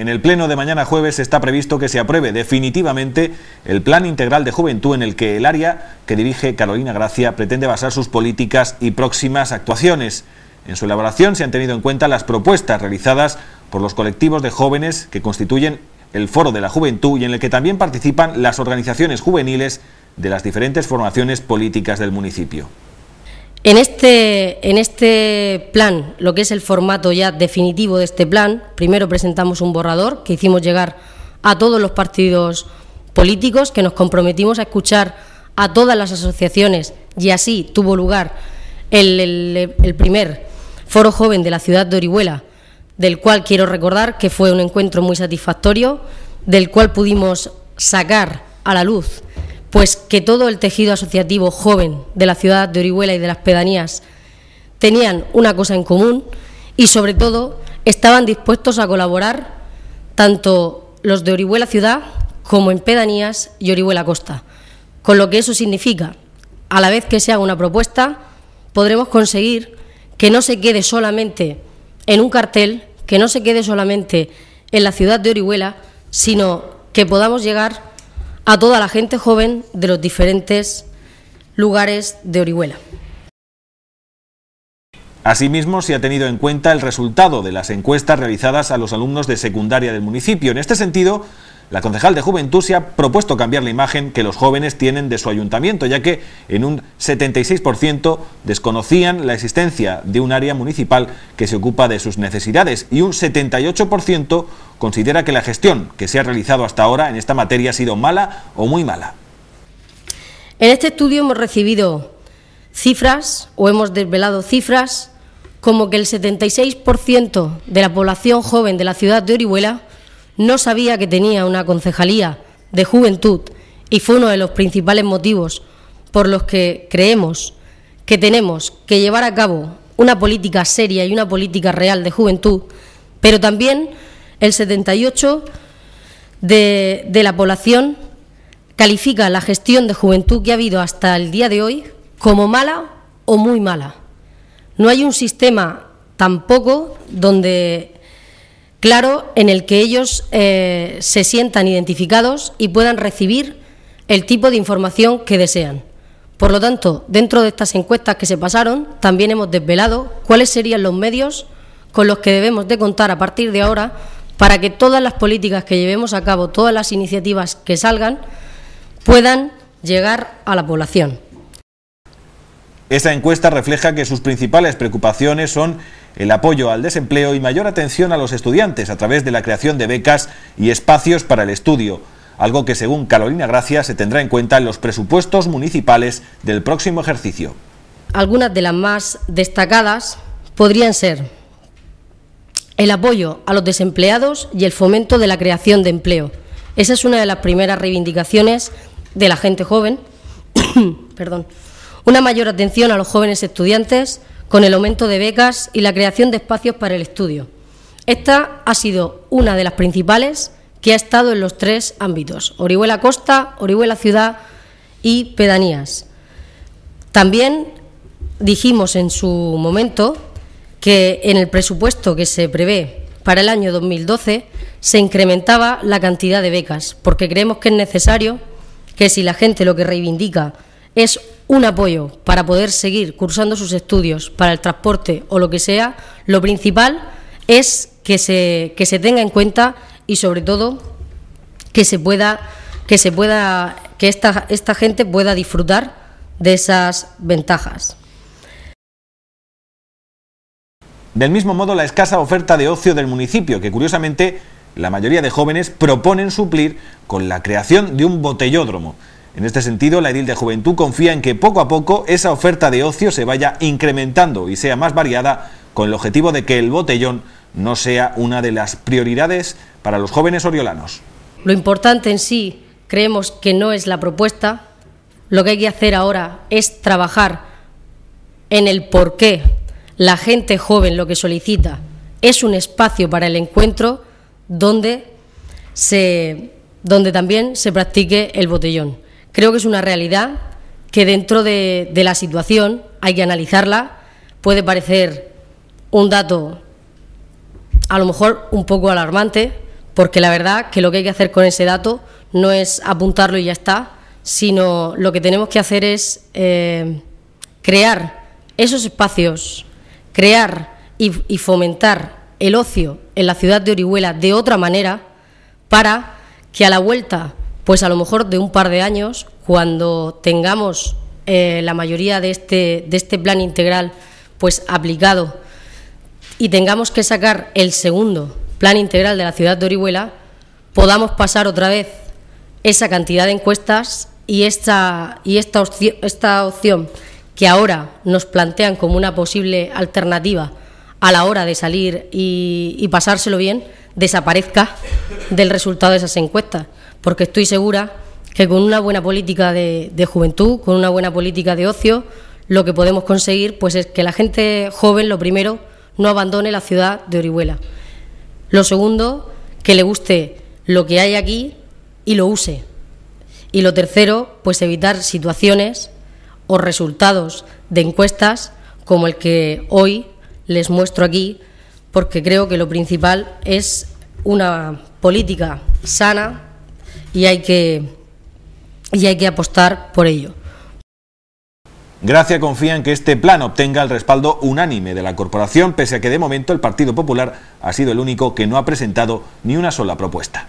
En el pleno de mañana jueves está previsto que se apruebe definitivamente el Plan Integral de Juventud en el que el área que dirige Carolina Gracia pretende basar sus políticas y próximas actuaciones. En su elaboración se han tenido en cuenta las propuestas realizadas por los colectivos de jóvenes que constituyen el Foro de la Juventud y en el que también participan las organizaciones juveniles de las diferentes formaciones políticas del municipio. Este, en este, plan, lo que es el formato ya definitivo de este plan, primero presentamos un borrador que hicimos llegar a todos los partidos políticos, que nos comprometimos a escuchar a todas las asociaciones y así tuvo lugar el primer foro joven de la ciudad de Orihuela, del cual quiero recordar que fue un encuentro muy satisfactorio, del cual pudimos sacar a la luz pues que todo el tejido asociativo joven de la ciudad de Orihuela y de las pedanías tenían una cosa en común y sobre todo estaban dispuestos a colaborar tanto los de Orihuela ciudad como en pedanías y Orihuela costa. Con lo que eso significa, a la vez que se haga una propuesta, podremos conseguir que no se quede solamente en un cartel, que no se quede solamente en la ciudad de Orihuela, sino que podamos llegar a toda la gente joven de los diferentes lugares de Orihuela. Asimismo, se ha tenido en cuenta el resultado de las encuestas realizadas a los alumnos de secundaria del municipio. En este sentido, la concejal de Juventud se ha propuesto cambiar la imagen que los jóvenes tienen de su ayuntamiento, ya que en un 76% desconocían la existencia de un área municipal que se ocupa de sus necesidades y un 78% considera que la gestión que se ha realizado hasta ahora en esta materia ha sido mala o muy mala. En este estudio hemos recibido cifras o hemos desvelado cifras como que el 76% de la población joven de la ciudad de Orihuela no sabía que tenía una concejalía de juventud y fue uno de los principales motivos por los que creemos que tenemos que llevar a cabo una política seria y una política real de juventud, pero también el 78 de, de la población califica la gestión de juventud que ha habido hasta el día de hoy como mala o muy mala. No hay un sistema tampoco donde claro en el que ellos eh, se sientan identificados y puedan recibir el tipo de información que desean. Por lo tanto, dentro de estas encuestas que se pasaron, también hemos desvelado cuáles serían los medios con los que debemos de contar a partir de ahora para que todas las políticas que llevemos a cabo, todas las iniciativas que salgan, puedan llegar a la población. Esta encuesta refleja que sus principales preocupaciones son el apoyo al desempleo y mayor atención a los estudiantes a través de la creación de becas y espacios para el estudio, algo que según Carolina Gracia se tendrá en cuenta en los presupuestos municipales del próximo ejercicio. Algunas de las más destacadas podrían ser el apoyo a los desempleados y el fomento de la creación de empleo. Esa es una de las primeras reivindicaciones de la gente joven. Perdón una mayor atención a los jóvenes estudiantes con el aumento de becas y la creación de espacios para el estudio. Esta ha sido una de las principales que ha estado en los tres ámbitos, Orihuela Costa, Orihuela Ciudad y Pedanías. También dijimos en su momento que en el presupuesto que se prevé para el año 2012 se incrementaba la cantidad de becas, porque creemos que es necesario que si la gente lo que reivindica es un apoyo para poder seguir cursando sus estudios, para el transporte o lo que sea, lo principal es que se, tenga en cuenta y sobre todo que se pueda que se pueda que esta gente pueda disfrutar de esas ventajas. Del mismo modo, la escasa oferta de ocio del municipio, que curiosamente la mayoría de jóvenes proponen suplir con la creación de un botellódromo. En este sentido, la Edil de Juventud confía en que poco a poco esa oferta de ocio se vaya incrementando y sea más variada con el objetivo de que el botellón no sea una de las prioridades para los jóvenes oriolanos. Lo importante en sí creemos que no es la propuesta. Lo que hay que hacer ahora es trabajar en el por qué la gente joven lo que solicita es un espacio para el encuentro donde, donde también se practique el botellón. Creo que es una realidad que dentro de, la situación hay que analizarla. Puede parecer un dato a lo mejor un poco alarmante, porque la verdad que lo que hay que hacer con ese dato no es apuntarlo y ya está, sino lo que tenemos que hacer es eh, crear esos espacios, crear y, fomentar el ocio en la ciudad de Orihuela de otra manera para que a la vuelta pues a lo mejor de un par de años, cuando tengamos eh, la mayoría de este, de este plan integral pues aplicado y tengamos que sacar el segundo plan integral de la ciudad de Orihuela, podamos pasar otra vez esa cantidad de encuestas y esta, y esta, opción, esta opción que ahora nos plantean como una posible alternativa a la hora de salir y pasárselo bien, desaparezca del resultado de esas encuestas porque estoy segura que con una buena política de, juventud, con una buena política de ocio, lo que podemos conseguir pues es que la gente joven, lo primero, no abandone la ciudad de Orihuela. Lo segundo, que le guste lo que hay aquí y lo use. Y lo tercero, pues evitar situaciones o resultados de encuestas como el que hoy les muestro aquí, porque creo que lo principal es una política sana y hay que, apostar por ello. Gracia confía en que este plan obtenga el respaldo unánime de la corporación, pese a que de momento el Partido Popular ha sido el único que no ha presentado ni una sola propuesta.